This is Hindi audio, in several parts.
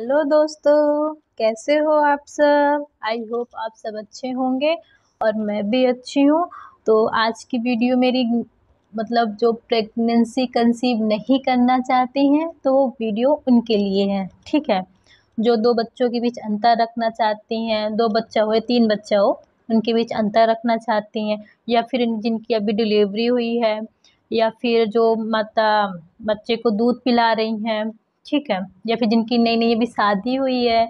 हेलो दोस्तों कैसे हो आप सब आई होप आप सब अच्छे होंगे और मैं भी अच्छी हूँ तो आज की वीडियो मेरी मतलब जो प्रेगनेंसी कंसीव नहीं करना चाहती हैं तो वो वीडियो उनके लिए है ठीक है जो दो बच्चों के बीच अंतर रखना चाहती हैं दो बच्चा हो तीन बच्चा हो उनके बीच अंतर रखना चाहती हैं या फिर जिनकी अभी डिलीवरी हुई है या फिर जो माता बच्चे को दूध पिला रही हैं ठीक है या फिर जिनकी नई नई अभी शादी हुई है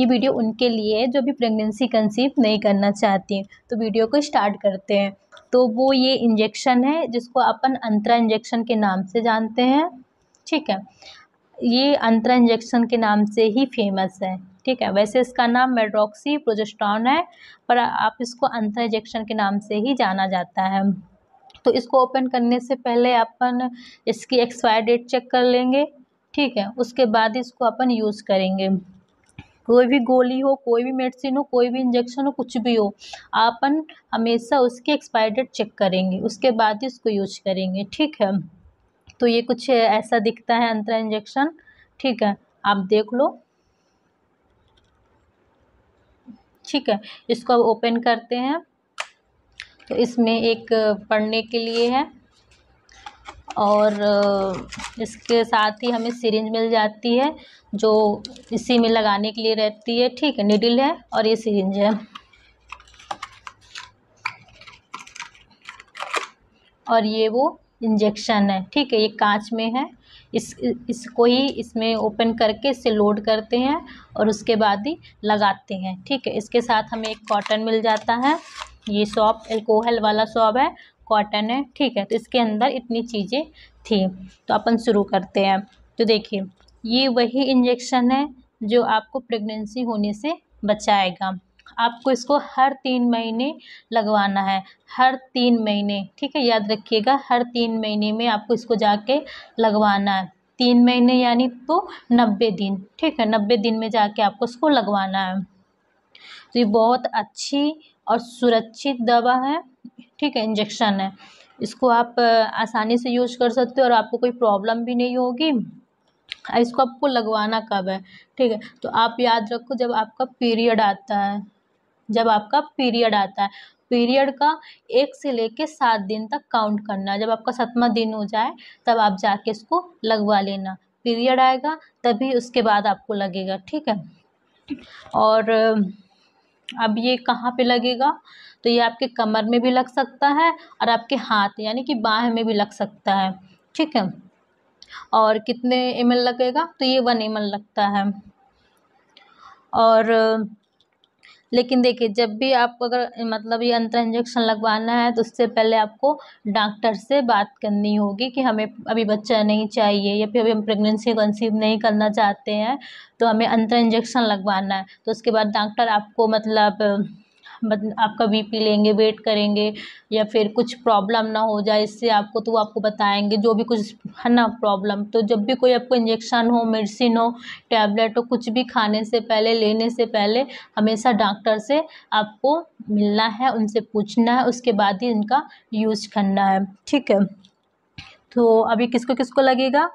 ये वीडियो उनके लिए है जो अभी प्रेगनेंसी कंसीव नहीं करना चाहती तो वीडियो को स्टार्ट करते हैं तो वो ये इंजेक्शन है जिसको अपन अंतरा इंजेक्शन के नाम से जानते हैं ठीक है ये अंतरा इंजेक्शन के नाम से ही फेमस है ठीक है वैसे इसका नाम मेड्रोक्सी प्रोजेस्ट्रॉन है पर आप इसको अंतरा इंजेक्शन के नाम से ही जाना जाता है तो इसको ओपन करने से पहले अपन इसकी एक्सपायर डेट चेक कर लेंगे ठीक है उसके बाद इसको अपन यूज़ करेंगे कोई भी गोली हो कोई भी मेडिसिन हो कोई भी इंजेक्शन हो कुछ भी हो अपन हमेशा उसकी एक्सपायर डेट चेक करेंगे उसके बाद ही इसको यूज करेंगे ठीक है तो ये कुछ ऐसा दिखता है अंतरा इंजेक्शन ठीक है आप देख लो ठीक है इसको अब ओपन करते हैं तो इसमें एक पढ़ने के लिए है और इसके साथ ही हमें सिरिंज मिल जाती है जो इसी में लगाने के लिए रहती है ठीक है निडिल है और ये सिरिंज है और ये वो इंजेक्शन है ठीक है ये कांच में है इस इसको ही इसमें ओपन करके इसे लोड करते हैं और उसके बाद ही लगाते हैं ठीक है इसके साथ हमें एक कॉटन मिल जाता है ये सॉप एल्कोहल वाला सॉप है कॉटन है ठीक है तो इसके अंदर इतनी चीज़ें थी तो अपन शुरू करते हैं तो देखिए ये वही इंजेक्शन है जो आपको प्रेगनेंसी होने से बचाएगा आपको इसको हर तीन महीने लगवाना है हर तीन महीने ठीक है याद रखिएगा हर तीन महीने में आपको इसको जाके लगवाना है तीन महीने यानी तो नब्बे दिन ठीक है नब्बे दिन में जाके आपको इसको लगवाना है तो ये बहुत अच्छी और सुरक्षित दवा है ठीक है इंजेक्शन है इसको आप आसानी से यूज कर सकते हो और आपको कोई प्रॉब्लम भी नहीं होगी इसको आपको लगवाना कब है ठीक है तो आप याद रखो जब आपका पीरियड आता है जब आपका पीरियड आता है पीरियड का एक से लेके सात दिन तक काउंट करना जब आपका सतमा दिन हो जाए तब आप जाके इसको लगवा लेना पीरियड आएगा तभी उसके बाद आपको लगेगा ठीक है और अब ये कहाँ पे लगेगा तो ये आपके कमर में भी लग सकता है और आपके हाथ यानी कि बाह में भी लग सकता है ठीक है और कितने एम लगेगा तो ये वन एम लगता है और लेकिन देखिए जब भी आपको अगर मतलब ये अंतर इंजेक्शन लगवाना है तो उससे पहले आपको डॉक्टर से बात करनी होगी कि हमें अभी बच्चा नहीं चाहिए या फिर अभी हम प्रेगनेंसी कंसीव नहीं करना चाहते हैं तो हमें अंतर इंजेक्शन लगवाना है तो उसके बाद डॉक्टर आपको मतलब आपका बी पी लेंगे वेट करेंगे या फिर कुछ प्रॉब्लम ना हो जाए इससे आपको तो वो आपको बताएंगे जो भी कुछ है ना प्रॉब्लम तो जब भी कोई आपको इंजेक्शन हो मेडिसिन हो टैबलेट हो कुछ भी खाने से पहले लेने से पहले हमेशा डॉक्टर से आपको मिलना है उनसे पूछना है उसके बाद ही इनका यूज करना है ठीक है तो अभी किसको किसको लगेगा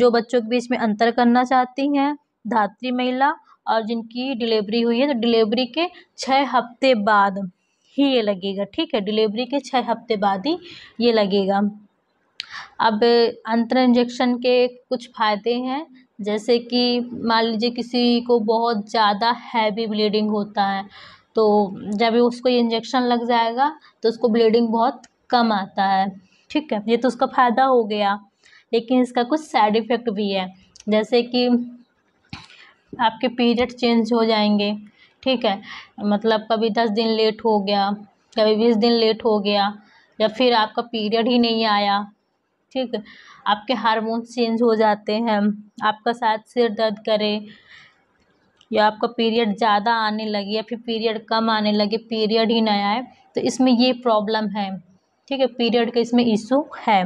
जो बच्चों के बीच में अंतर करना चाहती हैं धात्री महिला और जिनकी डिलीवरी हुई है तो डिलीवरी के छः हफ्ते बाद ही ये लगेगा ठीक है डिलीवरी के छः हफ्ते बाद ही ये लगेगा अब अंतर इंजेक्शन के कुछ फ़ायदे हैं जैसे कि मान लीजिए किसी को बहुत ज़्यादा हैवी ब्लीडिंग होता है तो जब उसको ये इंजेक्शन लग जाएगा तो उसको ब्लीडिंग बहुत कम आता है ठीक है ये तो उसका फ़ायदा हो गया लेकिन इसका कुछ साइड इफ़ेक्ट भी है जैसे कि आपके पीरियड चेंज हो जाएंगे ठीक है मतलब कभी दस दिन लेट हो गया कभी बीस दिन लेट हो गया या फिर आपका पीरियड ही नहीं आया ठीक है आपके हार्मोन चेंज हो जाते हैं आपका शायद सिर दर्द करे या आपका पीरियड ज़्यादा आने लगे या फिर पीरियड कम आने लगे पीरियड ही नहीं आए तो इसमें ये प्रॉब्लम है ठीक है पीरियड का इसमें इशू है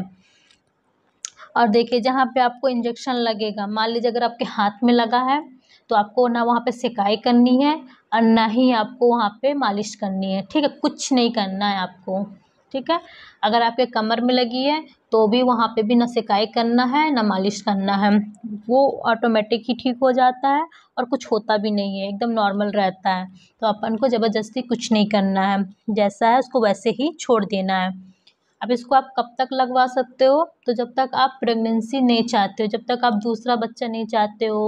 और देखिए जहाँ पे आपको इंजेक्शन लगेगा मान लीजिए अगर आपके हाथ में लगा है तो आपको ना वहाँ पे सिकाई करनी है और ना ही आपको वहाँ पे मालिश करनी है ठीक है कुछ नहीं करना है आपको ठीक है अगर आपके कमर में लगी है तो भी वहाँ पे भी ना सिकाई करना है ना मालिश करना है वो ऑटोमेटिक ही ठीक हो जाता है और कुछ होता भी नहीं है एकदम नॉर्मल रहता है तो अपन को ज़बरदस्ती कुछ नहीं करना है जैसा है उसको वैसे ही छोड़ देना है अब इसको आप कब तक लगवा सकते हो तो जब तक आप प्रेगनेंसी नहीं चाहते हो जब तक आप दूसरा बच्चा नहीं चाहते हो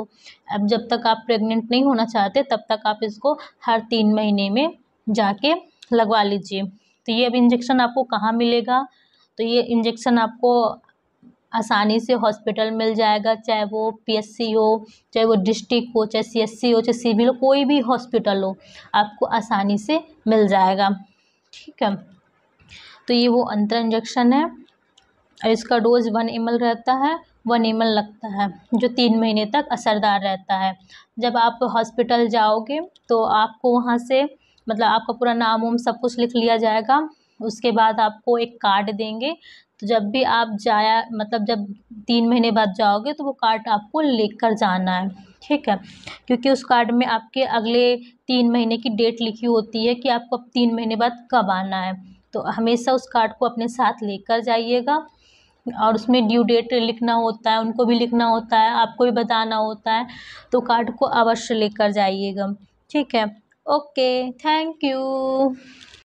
अब जब तक आप प्रेग्नेंट नहीं होना चाहते तब तक आप इसको हर तीन महीने में जाके लगवा लीजिए तो ये अब इंजेक्शन आपको कहाँ मिलेगा तो ये इंजेक्शन आपको आसानी से हॉस्पिटल मिल जाएगा चाहे वो पीएससी हो चाहे वो डिस्ट्रिक्ट हो चाहे सीएससी हो चाहे सिविल हो कोई भी हॉस्पिटल हो आपको आसानी से मिल जाएगा ठीक है तो ये वो अंतर इंजेक्शन है और इसका डोज वन एम रहता है वन एम लगता है जो तीन महीने तक असरदार रहता है जब आप हॉस्पिटल जाओगे तो आपको वहाँ से मतलब आपका पूरा नाम वाम सब कुछ लिख लिया जाएगा उसके बाद आपको एक कार्ड देंगे तो जब भी आप जाया मतलब जब तीन महीने बाद जाओगे तो वो कार्ड आपको लेकर जाना है ठीक है क्योंकि उस कार्ड में आपके अगले तीन महीने की डेट लिखी होती है कि आपको अब तीन महीने बाद कब आना है तो हमेशा उस कार्ड को अपने साथ लेकर जाइएगा और उसमें ड्यू डेट लिखना होता है उनको भी लिखना होता है आपको भी बताना होता है तो कार्ड को अवश्य लेकर जाइएगा ठीक है ओके थैंक यू